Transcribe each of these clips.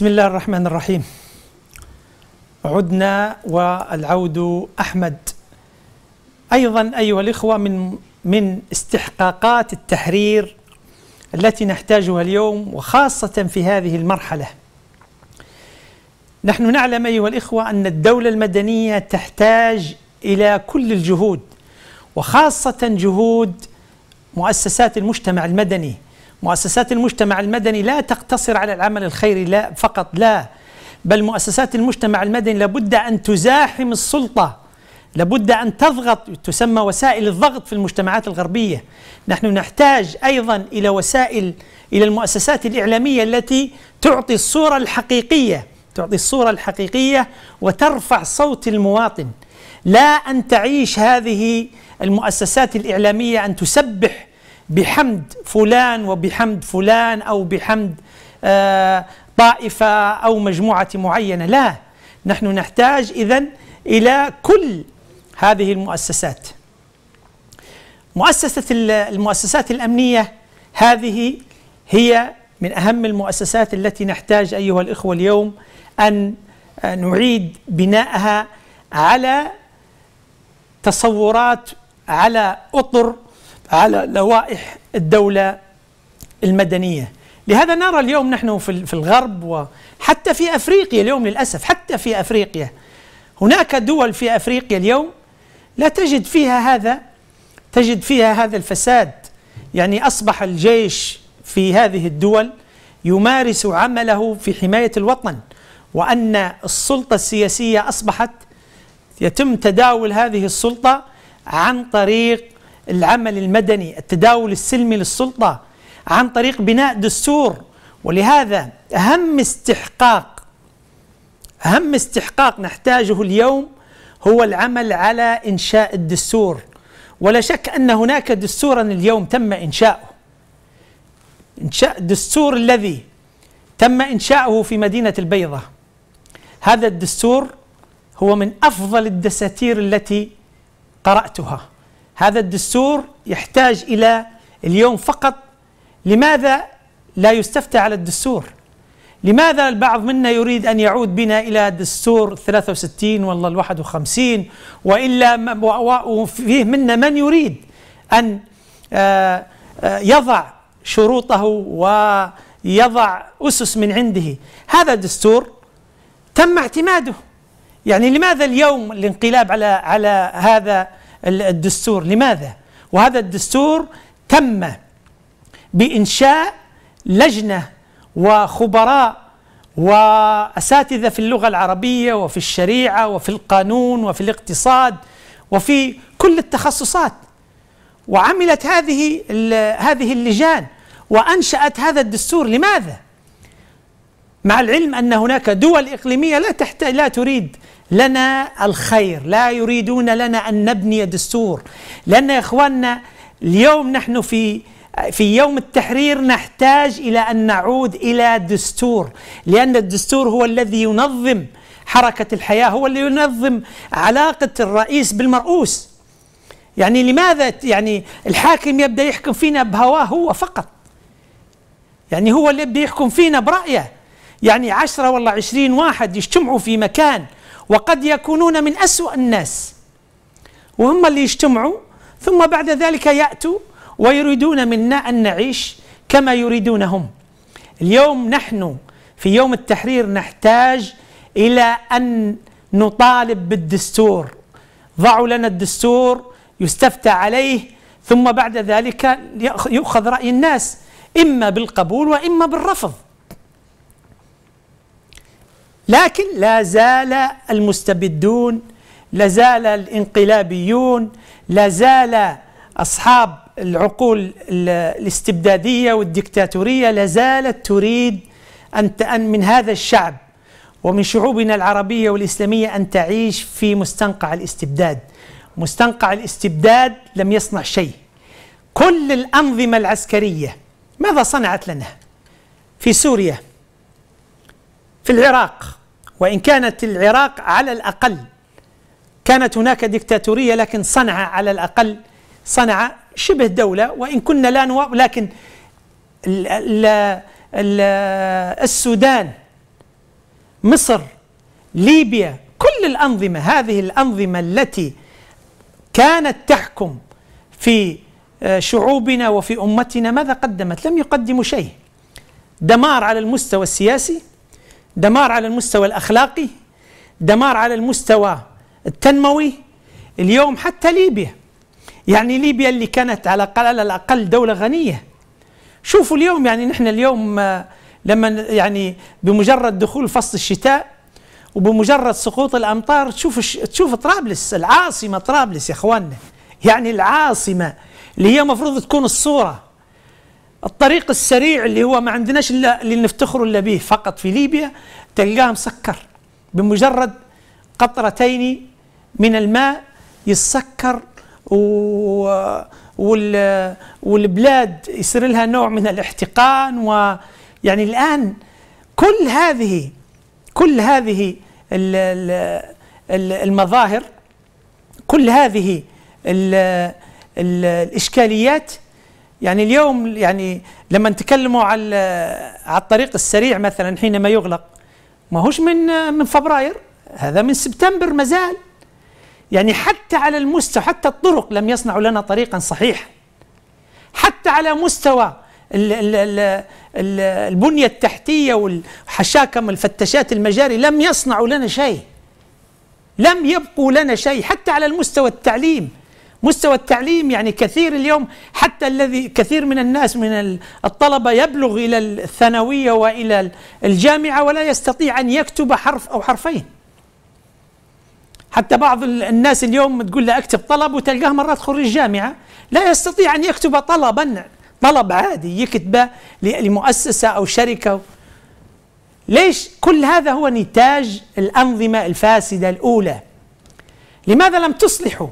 بسم الله الرحمن الرحيم عدنا والعود أحمد أيضا أيها الإخوة من من استحقاقات التحرير التي نحتاجها اليوم وخاصة في هذه المرحلة نحن نعلم أيها الإخوة أن الدولة المدنية تحتاج إلى كل الجهود وخاصة جهود مؤسسات المجتمع المدني مؤسسات المجتمع المدني لا تقتصر على العمل الخيري لا فقط لا بل مؤسسات المجتمع المدني لابد أن تزاحم السلطة لابد أن تضغط تسمى وسائل الضغط في المجتمعات الغربية نحن نحتاج أيضا إلى وسائل إلى المؤسسات الإعلامية التي تعطي الصورة الحقيقية تعطي الصورة الحقيقية وترفع صوت المواطن لا أن تعيش هذه المؤسسات الإعلامية أن تسبح بحمد فلان وبحمد فلان أو بحمد آه، طائفة أو مجموعة معينة لا نحن نحتاج إذا إلى كل هذه المؤسسات مؤسسة المؤسسات الأمنية هذه هي من أهم المؤسسات التي نحتاج أيها الإخوة اليوم أن آه، نعيد بناءها على تصورات على أطر على لوائح الدولة المدنية لهذا نرى اليوم نحن في الغرب وحتى في أفريقيا اليوم للأسف حتى في أفريقيا هناك دول في أفريقيا اليوم لا تجد فيها هذا تجد فيها هذا الفساد يعني أصبح الجيش في هذه الدول يمارس عمله في حماية الوطن وأن السلطة السياسية أصبحت يتم تداول هذه السلطة عن طريق العمل المدني التداول السلمي للسلطة عن طريق بناء دستور ولهذا أهم استحقاق أهم استحقاق نحتاجه اليوم هو العمل على إنشاء الدستور ولا شك أن هناك دستورا اليوم تم إنشاؤه إنشاء الدستور الذي تم إنشاؤه في مدينة البيضة هذا الدستور هو من أفضل الدساتير التي قرأتها هذا الدستور يحتاج إلى اليوم فقط لماذا لا يستفتى على الدستور لماذا البعض منا يريد أن يعود بنا إلى دستور 63 والله ال 51 وإلا وفيه منا من يريد أن آه، آه، يضع شروطه ويضع أسس من عنده هذا الدستور تم اعتماده يعني لماذا اليوم الانقلاب على على هذا الدستور لماذا؟ وهذا الدستور تم بإنشاء لجنة وخبراء وأساتذة في اللغة العربية وفي الشريعة وفي القانون وفي الاقتصاد وفي كل التخصصات وعملت هذه هذه اللجان وأنشأت هذا الدستور لماذا؟ مع العلم أن هناك دول إقليمية لا تحتاج لا تريد لنا الخير لا يريدون لنا أن نبني دستور لأن يا إخواننا اليوم نحن في في يوم التحرير نحتاج إلى أن نعود إلى دستور لأن الدستور هو الذي ينظم حركة الحياة هو اللي ينظم علاقة الرئيس بالمرؤوس يعني لماذا يعني الحاكم يبدأ يحكم فينا بهواه هو فقط يعني هو اللي يبدأ يحكم فينا برأيه يعني عشرة والله عشرين واحد يجتمعوا في مكان وقد يكونون من أسوأ الناس وهم اللي يجتمعوا ثم بعد ذلك يأتوا ويريدون منا أن نعيش كما يريدونهم اليوم نحن في يوم التحرير نحتاج إلى أن نطالب بالدستور ضعوا لنا الدستور يستفتى عليه ثم بعد ذلك يؤخذ رأي الناس إما بالقبول وإما بالرفض لكن لا زال المستبدون لا زال الانقلابيون لا زال أصحاب العقول الاستبدادية والديكتاتورية زالت تريد أن أن من هذا الشعب ومن شعوبنا العربية والإسلامية أن تعيش في مستنقع الاستبداد مستنقع الاستبداد لم يصنع شيء كل الأنظمة العسكرية ماذا صنعت لنا في سوريا في العراق وإن كانت العراق على الأقل كانت هناك ديكتاتورية لكن صنع على الأقل صنع شبه دولة وإن كنا لا نواب لكن الـ ال ال السودان مصر ليبيا كل الأنظمة هذه الأنظمة التي كانت تحكم في آه، شعوبنا وفي أمتنا ماذا قدمت؟ لم يقدموا شيء دمار على المستوى السياسي دمار على المستوى الأخلاقي دمار على المستوى التنموي اليوم حتى ليبيا يعني ليبيا اللي كانت على الأقل على الأقل دولة غنية شوفوا اليوم يعني نحن اليوم آه، لما يعني بمجرد دخول فصل الشتاء وبمجرد سقوط الأمطار تشوف تشوف طرابلس العاصمة طرابلس يا إخواننا يعني العاصمة اللي هي مفروض تكون الصورة الطريق السريع اللي هو ما عندناش الا اللي نفتخروا الا به فقط في ليبيا تلقاه مسكر بمجرد قطرتين من الماء يسكر و وال والبلاد يصير لها نوع من الاحتقان ويعني الان كل هذه كل هذه المظاهر كل هذه الاشكاليات يعني اليوم يعني لما نتكلموا على على الطريق السريع مثلا حينما يغلق ما هوش من من فبراير هذا من سبتمبر مازال يعني حتى على المستوى حتى الطرق لم يصنعوا لنا طريقا صحيحا حتى على مستوى البنية التحتية والحشاكم الفتشات المجاري لم يصنعوا لنا شيء لم يبقوا لنا شيء حتى على المستوى التعليم مستوى التعليم يعني كثير اليوم حتى الذي كثير من الناس من الطلبة يبلغ إلى الثانوية وإلى الجامعة ولا يستطيع أن يكتب حرف أو حرفين حتى بعض الناس اليوم تقول له اكتب طلب وتلقاه مرات خريج جامعة لا يستطيع أن يكتب طلبا طلب عادي يكتبه لمؤسسة أو شركة ليش كل هذا هو نتاج الأنظمة الفاسدة الأولى لماذا لم تصلحوا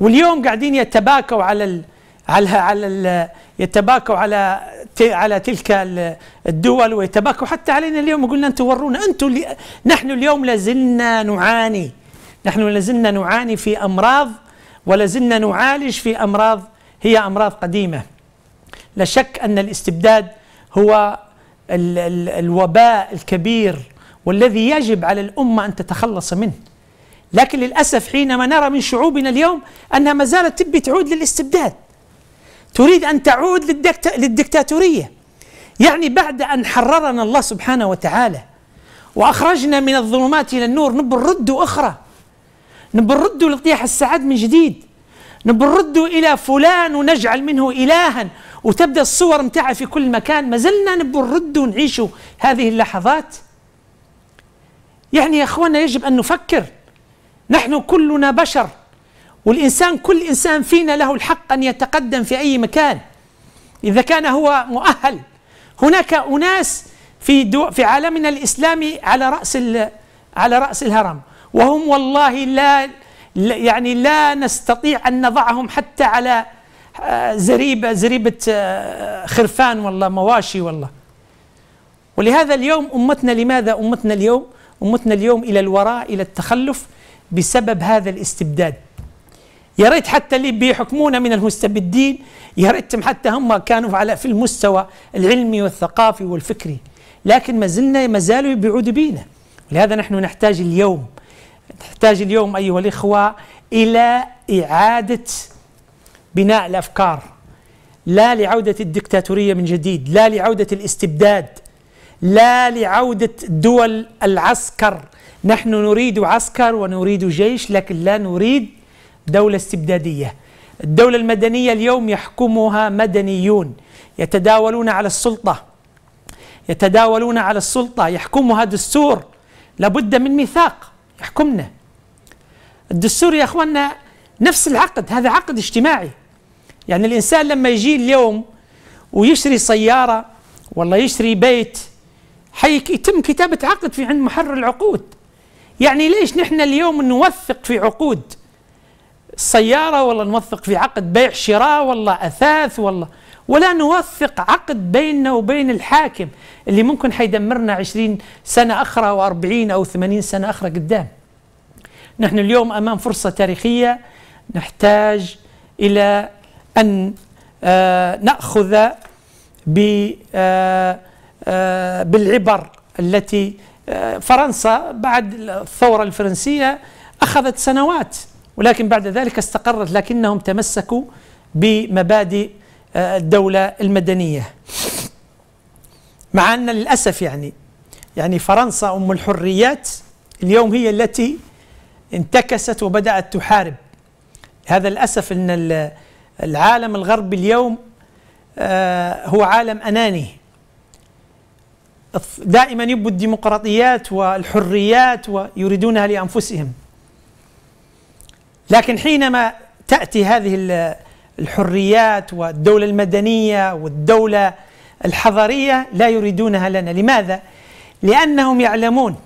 واليوم قاعدين يتباكوا على ال على على ال يتباكوا على على تلك الدول ويتباكوا حتى علينا اليوم يقولنا انتم ورونا انتم نحن اليوم لازلنا نعاني نحن لازلنا نعاني في امراض ولازلنا نعالج في امراض هي امراض قديمه لا شك ان الاستبداد هو ال ال الوباء الكبير والذي يجب على الامه ان تتخلص منه لكن للأسف حينما نرى من شعوبنا اليوم أنها ما زالت تبي تعود للاستبداد تريد أن تعود للدكتاتورية يعني بعد أن حررنا الله سبحانه وتعالى وأخرجنا من الظلمات إلى النور نبي أخرى نبي نردوا لطيح السعد من جديد نبي إلى فلان ونجعل منه إلها وتبدأ الصور متاعه في كل مكان ما زلنا نبي نعيشوا هذه اللحظات يعني يا أخوانا يجب أن نفكر نحن كلنا بشر والإنسان كل إنسان فينا له الحق أن يتقدم في أي مكان إذا كان هو مؤهل هناك أناس في دو في عالمنا الإسلامي على رأس على رأس الهرم وهم والله لا يعني لا نستطيع أن نضعهم حتى على آه، زريبة زريبة آه، خرفان والله مواشي والله ولهذا اليوم أمتنا لماذا أمتنا اليوم أمتنا اليوم إلى الوراء إلى التخلف بسبب هذا الاستبداد يا ريت حتى اللي بيحكمونا من المستبدين يا ريتهم حتى هم كانوا على في المستوى العلمي والثقافي والفكري لكن ما زلنا ما زالوا يبعدوا بينا ولهذا نحن نحتاج اليوم نحتاج اليوم ايها الاخوه الى اعاده بناء الافكار لا لعوده الدكتاتوريه من جديد لا لعوده الاستبداد لا لعودة دول العسكر نحن نريد عسكر ونريد جيش لكن لا نريد دولة استبدادية الدولة المدنية اليوم يحكمها مدنيون يتداولون على السلطة يتداولون على السلطة يحكمها دستور لابد من ميثاق يحكمنا الدستور يا أخوانا نفس العقد هذا عقد اجتماعي يعني الإنسان لما يجي اليوم ويشتري سيارة والله يشتري بيت حيتم كتابة عقد في عند محرر العقود يعني ليش نحن اليوم نوثق في عقود سيارة ولا نوثق في عقد بيع شراء ولا أثاث ولا ولا نوثق عقد بيننا وبين الحاكم اللي ممكن حيدمرنا عشرين سنة أخرى وأربعين أو ثمانين سنة أخرى قدام نحن اليوم أمام فرصة تاريخية نحتاج إلى أن آه نأخذ ب آه آه، بالعبر التي آه، فرنسا بعد الثورة الفرنسية أخذت سنوات ولكن بعد ذلك استقرت لكنهم تمسكوا بمبادئ آه، الدولة المدنية مع أن للأسف يعني يعني فرنسا أم الحريات اليوم هي التي انتكست وبدأت تحارب هذا الأسف أن العالم الغربي اليوم هو عالم أناني دائما يبوا الديمقراطيات والحريات ويريدونها لانفسهم لكن حينما تاتي هذه الحريات والدوله المدنيه والدوله الحضاريه لا يريدونها لنا لماذا لانهم يعلمون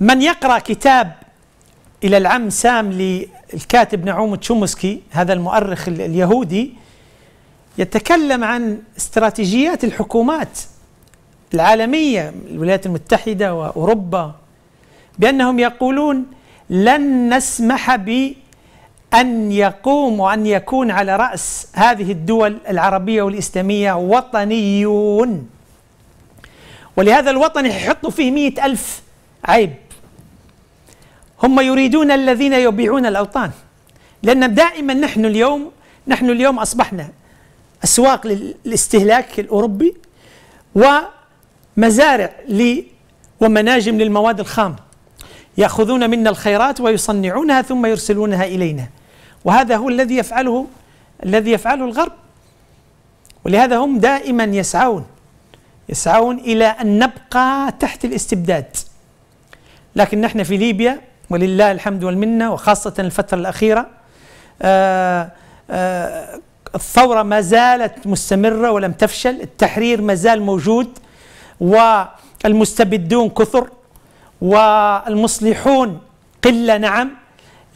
من يقرا كتاب الى العم سام للكاتب نعوم تشومسكي هذا المؤرخ اليهودي يتكلم عن استراتيجيات الحكومات العالمية الولايات المتحدة وأوروبا بأنهم يقولون لن نسمح بأن يقوم وأن يكون على رأس هذه الدول العربية والإسلامية وطنيون ولهذا الوطن يحطوا فيه مئة ألف عيب هم يريدون الذين يبيعون الأوطان لأن دائما نحن اليوم نحن اليوم أصبحنا أسواق للاستهلاك الأوروبي ومزارع ومناجم للمواد الخام يأخذون منا الخيرات ويصنعونها ثم يرسلونها إلينا وهذا هو الذي يفعله الذي يفعله الغرب ولهذا هم دائما يسعون يسعون إلى أن نبقى تحت الاستبداد لكن نحن في ليبيا ولله الحمد والمنة وخاصة الفترة الأخيرة آآ آه، آآ آه، الثورة ما زالت مستمرة ولم تفشل التحرير ما زال موجود والمستبدون كثر والمصلحون قلة نعم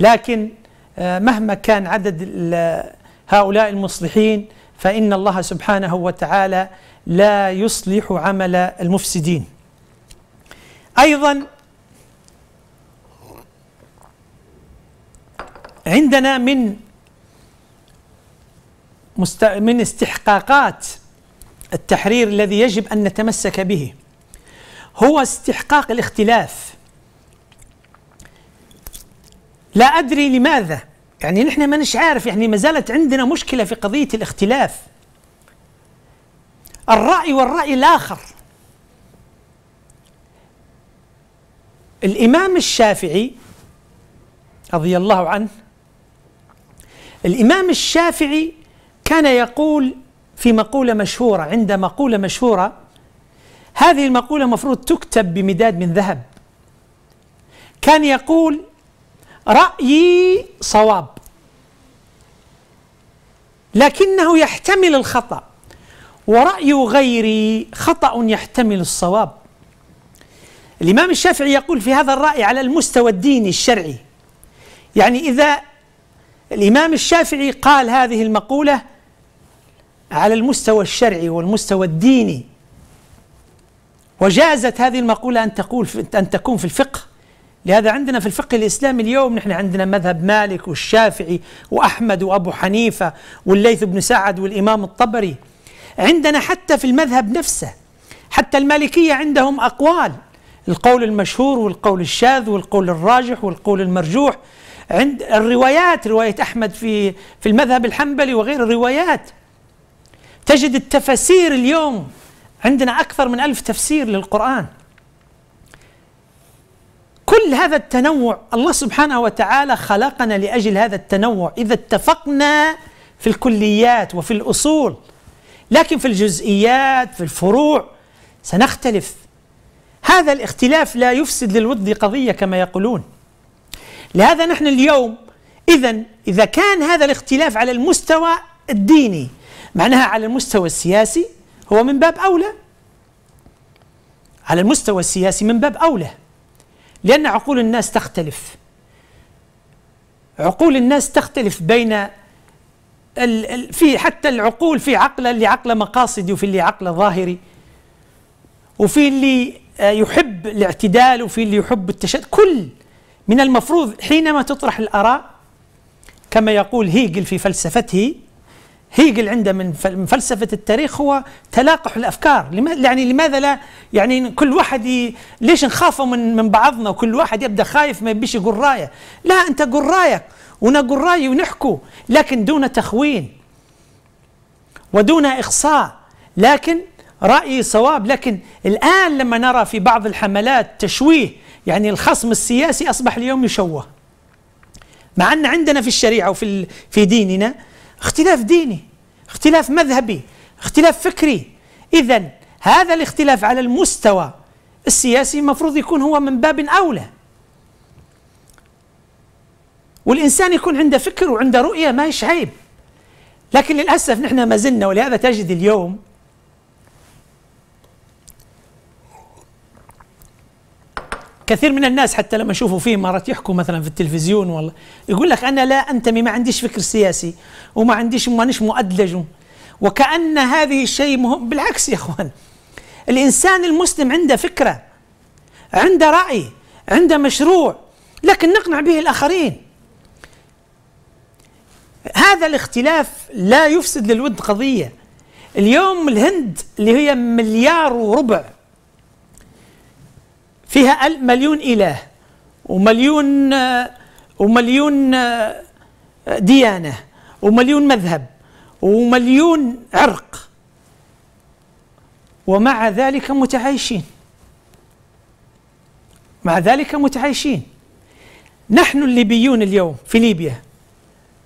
لكن آه، مهما كان عدد هؤلاء المصلحين فإن الله سبحانه وتعالى لا يصلح عمل المفسدين أيضا عندنا من من استحقاقات التحرير الذي يجب أن نتمسك به هو استحقاق الاختلاف لا أدري لماذا يعني نحن ما نش عارف يعني ما زالت عندنا مشكلة في قضية الاختلاف الرأي والرأي الآخر الإمام الشافعي رضي الله عنه الإمام الشافعي كان يقول في مقولة مشهورة عند مقولة مشهورة هذه المقولة مفروض تكتب بمداد من ذهب كان يقول رأيي صواب لكنه يحتمل الخطأ ورأي غيري خطأ يحتمل الصواب الإمام الشافعي يقول في هذا الرأي على المستوى الديني الشرعي يعني إذا الإمام الشافعي قال هذه المقولة على المستوى الشرعي والمستوى الديني وجازت هذه المقولة أن تقول أن تكون في الفقه لهذا عندنا في الفقه الإسلامي اليوم نحن عندنا مذهب مالك والشافعي وأحمد وأبو حنيفة والليث بن سعد والإمام الطبري عندنا حتى في المذهب نفسه حتى المالكية عندهم أقوال القول المشهور والقول الشاذ والقول الراجح والقول المرجوح عند الروايات رواية أحمد في في المذهب الحنبلي وغير الروايات تجد التفاسير اليوم عندنا أكثر من ألف تفسير للقرآن كل هذا التنوع الله سبحانه وتعالى خلقنا لأجل هذا التنوع إذا اتفقنا في الكليات وفي الأصول لكن في الجزئيات في الفروع سنختلف هذا الاختلاف لا يفسد للود قضية كما يقولون لهذا نحن اليوم إذا إذا كان هذا الاختلاف على المستوى الديني معناها على المستوى السياسي هو من باب أولى على المستوى السياسي من باب أولى لأن عقول الناس تختلف عقول الناس تختلف بين ال ال في حتى العقول في عقله اللي عقله مقاصدي وفي اللي عقله ظاهري وفي اللي آه، يحب الاعتدال وفي اللي يحب التشدد كل من المفروض حينما تطرح الآراء كما يقول هيجل في فلسفته هيجل عنده من فلسفة التاريخ هو تلاقح الأفكار يعني لماذا لا يعني كل واحد ي... ليش نخافوا من من بعضنا وكل واحد يبدأ خايف ما يبيش يقول رايه لا أنت قول رايك ونقول رأي رايي ونحكوا لكن دون تخوين ودون إخصاء لكن رأيي صواب لكن الآن لما نرى في بعض الحملات تشويه يعني الخصم السياسي أصبح اليوم يشوه مع أن عندنا في الشريعة وفي في ديننا اختلاف ديني اختلاف مذهبي اختلاف فكري إذا هذا الاختلاف على المستوى السياسي المفروض يكون هو من باب أولى والإنسان يكون عنده فكر وعنده رؤية ما هيش عيب لكن للأسف نحن ما زلنا ولهذا تجد اليوم كثير من الناس حتى لما يشوفوا فيه مرات يحكوا مثلا في التلفزيون والله يقول لك انا لا انتمي ما عنديش فكر سياسي وما عنديش مانيش مؤدلج وكأن هذه الشيء مهم بالعكس يا اخوان الانسان المسلم عنده فكره عنده راي عنده مشروع لكن نقنع به الاخرين هذا الاختلاف لا يفسد للود قضيه اليوم الهند اللي هي مليار وربع فيها مليون إله ومليون ومليون ديانة ومليون مذهب ومليون عرق ومع ذلك متعايشين مع ذلك متعايشين نحن الليبيون اليوم في ليبيا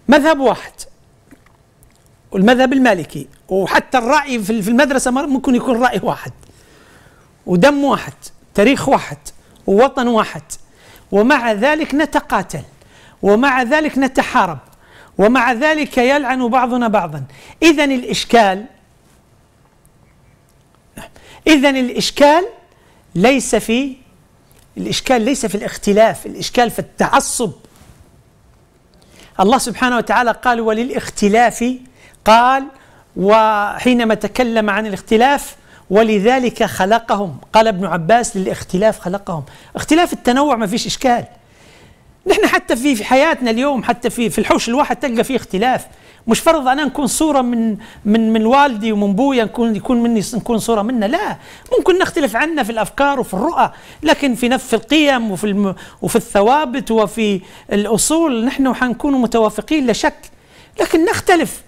مذهب واحد والمذهب المالكي وحتى الرأي في المدرسة ممكن يكون رأي واحد ودم واحد تاريخ واحد ووطن واحد ومع ذلك نتقاتل ومع ذلك نتحارب ومع ذلك يلعن بعضنا بعضا إذا الإشكال إذا الإشكال ليس في الإشكال ليس في الاختلاف الإشكال في التعصب الله سبحانه وتعالى قال وللاختلاف قال وحينما تكلم عن الاختلاف ولذلك خلقهم قال ابن عباس للاختلاف خلقهم اختلاف التنوع ما فيش إشكال نحن حتى في في حياتنا اليوم حتى في في الحوش الواحد تلقى فيه اختلاف مش فرض انا نكون صوره من من من والدي ومن بويا نكون يكون مني نكون صوره منه لا ممكن نختلف عنا في الافكار وفي الرؤى لكن في نفس القيم وفي الم وفي الثوابت وفي الاصول نحن حنكون متوافقين لا شك لكن نختلف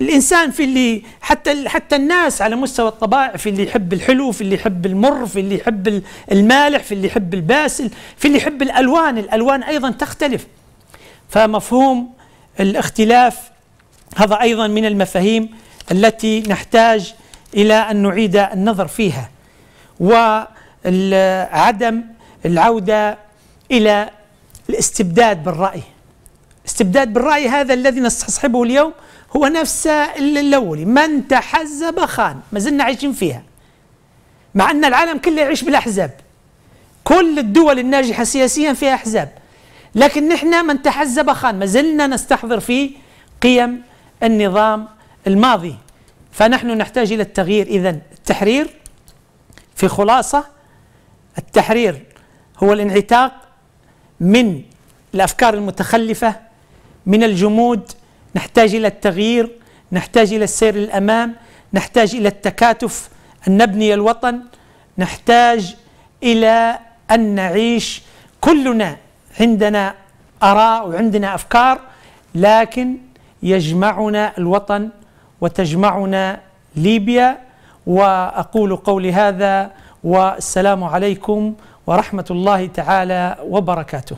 الانسان في اللي حتى حتى الناس على مستوى الطبائع في اللي يحب الحلو في اللي يحب المر في اللي يحب المالح في اللي يحب الباسل في اللي يحب الالوان الالوان ايضا تختلف فمفهوم الاختلاف هذا ايضا من المفاهيم التي نحتاج الى ان نعيد النظر فيها وعدم العوده الى الاستبداد بالراي استبداد بالراي هذا الذي نستصحبه اليوم هو نفس الأولي من تحزب خان ما زلنا عايشين فيها مع أن العالم كله يعيش بالأحزاب كل الدول الناجحة سياسيا فيها أحزاب لكن نحن من تحزب خان ما زلنا نستحضر في قيم النظام الماضي فنحن نحتاج إلى التغيير إذا التحرير في خلاصة التحرير هو الانعتاق من الأفكار المتخلفة من الجمود نحتاج إلى التغيير نحتاج إلى السير للأمام نحتاج إلى التكاتف أن نبني الوطن نحتاج إلى أن نعيش كلنا عندنا آراء وعندنا أفكار لكن يجمعنا الوطن وتجمعنا ليبيا وأقول قولي هذا والسلام عليكم ورحمة الله تعالى وبركاته